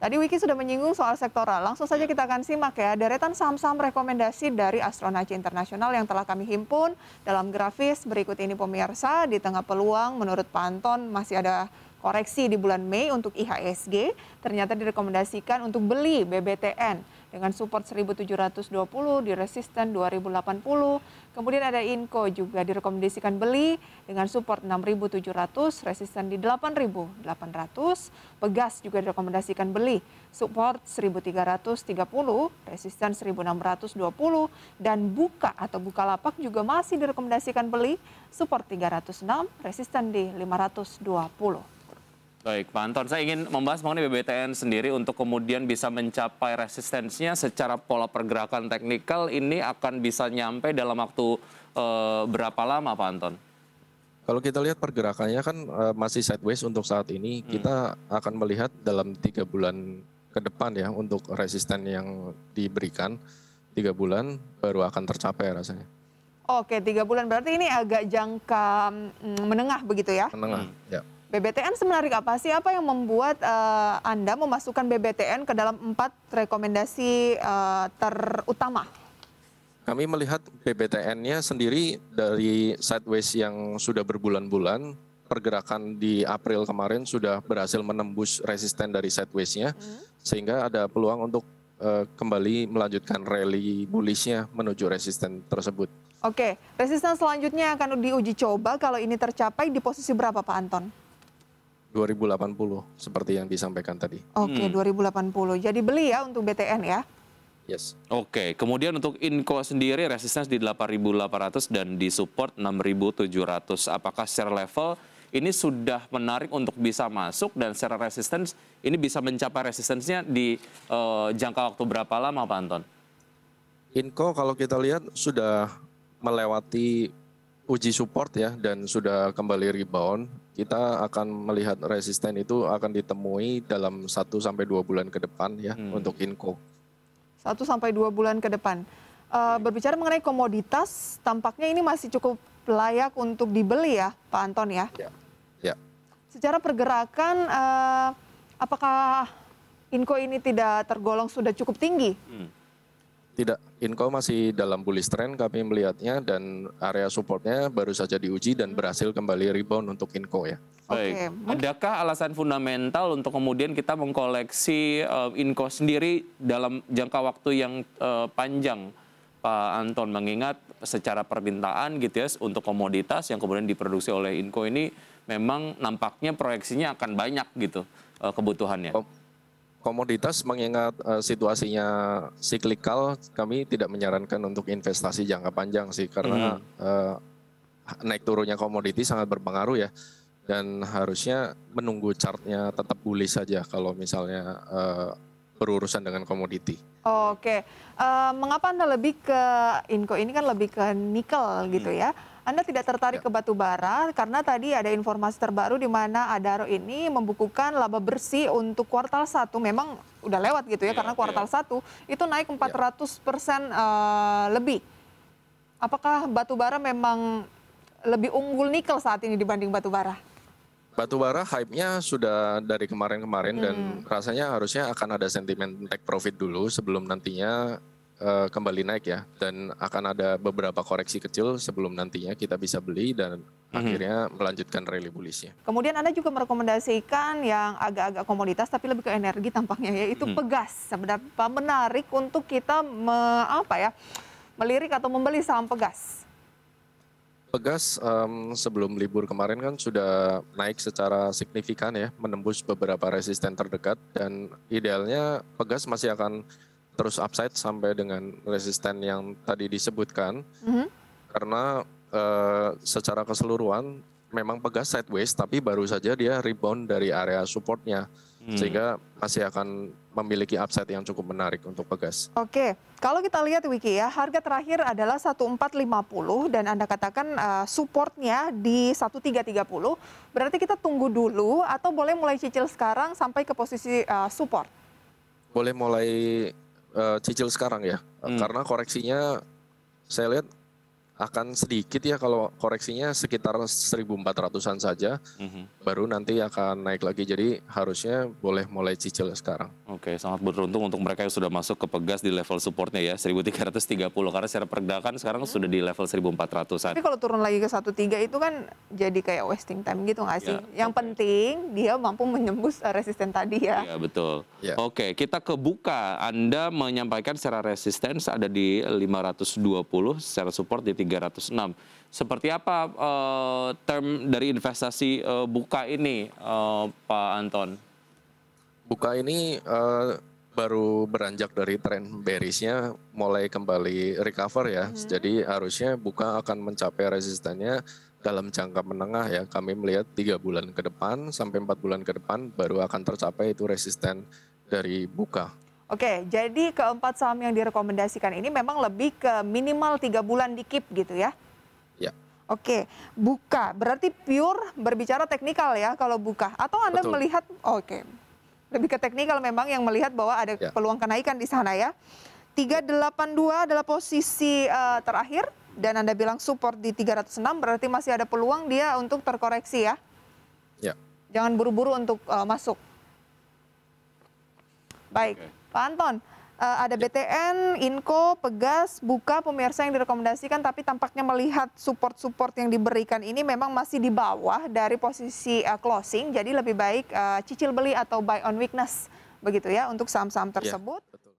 Tadi Wiki sudah menyinggung soal sektoral. Langsung saja iya. kita akan simak ya deretan saham-saham rekomendasi dari Astronaci Internasional yang telah kami himpun dalam grafis berikut ini pemirsa di tengah peluang menurut Panton masih ada koreksi di bulan Mei untuk IHSG ternyata direkomendasikan untuk beli BBTN dengan support 1720 di resisten 2080. Kemudian ada Inco juga direkomendasikan beli dengan support 6700, resisten di 8800. Pegas juga direkomendasikan beli support 1330, resisten 1620 dan Buka atau buka lapak juga masih direkomendasikan beli support 306, resisten di 520. Baik, Pak Anton, saya ingin membahas mengenai BBTN sendiri untuk kemudian bisa mencapai resistensinya secara pola pergerakan teknikal ini akan bisa nyampe dalam waktu e, berapa lama, Pak Anton? Kalau kita lihat pergerakannya kan e, masih sideways untuk saat ini. Hmm. Kita akan melihat dalam tiga bulan ke depan ya untuk resisten yang diberikan tiga bulan baru akan tercapai ya rasanya. Oke, tiga bulan berarti ini agak jangka mm, menengah begitu ya? Menengah, hmm. ya. BBTN semenarik apa sih? Apa yang membuat uh, Anda memasukkan BBTN ke dalam empat rekomendasi uh, terutama? Kami melihat BBTN-nya sendiri dari sideways yang sudah berbulan-bulan, pergerakan di April kemarin sudah berhasil menembus resisten dari sideways-nya, hmm. sehingga ada peluang untuk uh, kembali melanjutkan rally bullish-nya menuju resisten tersebut. Oke, resisten selanjutnya akan diuji coba kalau ini tercapai di posisi berapa Pak Anton? 2080 seperti yang disampaikan tadi. Oke, okay, hmm. 2080. Jadi beli ya untuk BTN ya. Yes. Oke, okay. kemudian untuk Inco sendiri resistance di 8.800 dan di support 6.700. Apakah share level ini sudah menarik untuk bisa masuk dan secara resistance ini bisa mencapai resistensinya di uh, jangka waktu berapa lama Pak Anton? Inco kalau kita lihat sudah melewati uji support ya dan sudah kembali rebound, kita akan melihat resisten itu akan ditemui dalam 1 sampai dua bulan ke depan ya hmm. untuk Inco. Satu sampai dua bulan ke depan. Uh, berbicara mengenai komoditas, tampaknya ini masih cukup layak untuk dibeli ya, Pak Anton ya. Ya. ya. Secara pergerakan uh, apakah Inco ini tidak tergolong sudah cukup tinggi? Hmm. Tidak, Inco masih dalam bullish trend kami melihatnya dan area supportnya baru saja diuji dan berhasil kembali rebound untuk Inco ya. Baik. Okay. Adakah alasan fundamental untuk kemudian kita mengkoleksi uh, eh, Inco sendiri dalam jangka waktu yang uh, panjang, Pak Anton? Mengingat secara permintaan gitu ya untuk komoditas yang kemudian diproduksi oleh Inco ini memang nampaknya proyeksinya akan banyak gitu uh, kebutuhannya. Oh komoditas mengingat uh, situasinya siklikal kami tidak menyarankan untuk investasi jangka panjang sih karena hmm. uh, naik turunnya komoditi sangat berpengaruh ya dan harusnya menunggu chartnya tetap bullish saja kalau misalnya uh, berurusan dengan komoditi. Oke, okay. uh, mengapa anda lebih ke inko ini kan lebih ke nikel gitu hmm. ya? Anda tidak tertarik ya. ke batu bara karena tadi ada informasi terbaru di mana Adaro ini membukukan laba bersih untuk kuartal 1 memang udah lewat gitu ya, ya karena kuartal ya. 1 itu naik 400% ya. uh, lebih. Apakah batu bara memang lebih unggul nikel saat ini dibanding batu bara? Batu bara hype-nya sudah dari kemarin-kemarin hmm. dan rasanya harusnya akan ada sentimen take profit dulu sebelum nantinya Eh, kembali naik ya dan akan ada beberapa koreksi kecil sebelum nantinya kita bisa beli dan mm-hmm. akhirnya melanjutkan rally bullishnya. Kemudian Anda juga merekomendasikan yang agak-agak komoditas tapi lebih ke energi tampaknya ya itu mm pegas seberapa menarik untuk kita me, apa ya melirik atau membeli saham pegas. Pegas um, sebelum libur kemarin kan sudah naik secara signifikan ya, menembus beberapa resisten terdekat dan idealnya Pegas masih akan terus upside sampai dengan resisten yang tadi disebutkan mm-hmm. karena uh, secara keseluruhan memang pegas sideways tapi baru saja dia rebound dari area supportnya hmm. sehingga masih akan memiliki upside yang cukup menarik untuk pegas. Oke, kalau kita lihat Wiki ya, harga terakhir adalah 1450 dan Anda katakan uh, supportnya di 1330. Berarti kita tunggu dulu atau boleh mulai cicil sekarang sampai ke posisi uh, support? Boleh mulai uh, cicil sekarang ya, hmm. karena koreksinya saya lihat akan sedikit ya kalau koreksinya sekitar 1.400-an saja, mm-hmm. baru nanti akan naik lagi. Jadi harusnya boleh mulai cicil sekarang. Oke, sangat beruntung untuk mereka yang sudah masuk ke pegas di level supportnya ya, 1.330. Karena secara pergerakan sekarang hmm. sudah di level 1.400-an. Tapi kalau turun lagi ke 13 itu kan jadi kayak wasting time gitu nggak sih? Yeah, yang okay. penting dia mampu menyembus eh, resisten tadi ya. Iya, betul. Yeah. Oke, kita kebuka. Anda menyampaikan secara resisten ada di 520, secara support di 3 306. Seperti apa uh, term dari investasi uh, buka ini, uh, Pak Anton? Buka ini uh, baru beranjak dari tren bearishnya, mulai kembali recover ya. Hmm. Jadi harusnya buka akan mencapai resistennya dalam jangka menengah ya kami melihat tiga bulan ke depan sampai empat bulan ke depan baru akan tercapai itu resisten dari buka. Oke, jadi keempat saham yang direkomendasikan ini memang lebih ke minimal tiga bulan dikip gitu ya? Ya. Oke, buka berarti pure berbicara teknikal ya kalau buka atau anda Betul. melihat, oh, oke, lebih ke teknikal memang yang melihat bahwa ada ya. peluang kenaikan di sana ya. 382 adalah posisi uh, terakhir dan anda bilang support di 306 berarti masih ada peluang dia untuk terkoreksi ya? Ya. Jangan buru-buru untuk uh, masuk. Baik, okay. Pak Anton. Uh, ada ya. BTN, INKO, Pegas, Buka, pemirsa yang direkomendasikan tapi tampaknya melihat support-support yang diberikan ini memang masih di bawah dari posisi eh, closing jadi lebih baik eh, cicil beli atau buy on weakness begitu ya untuk saham-saham ya, tersebut. Yeah,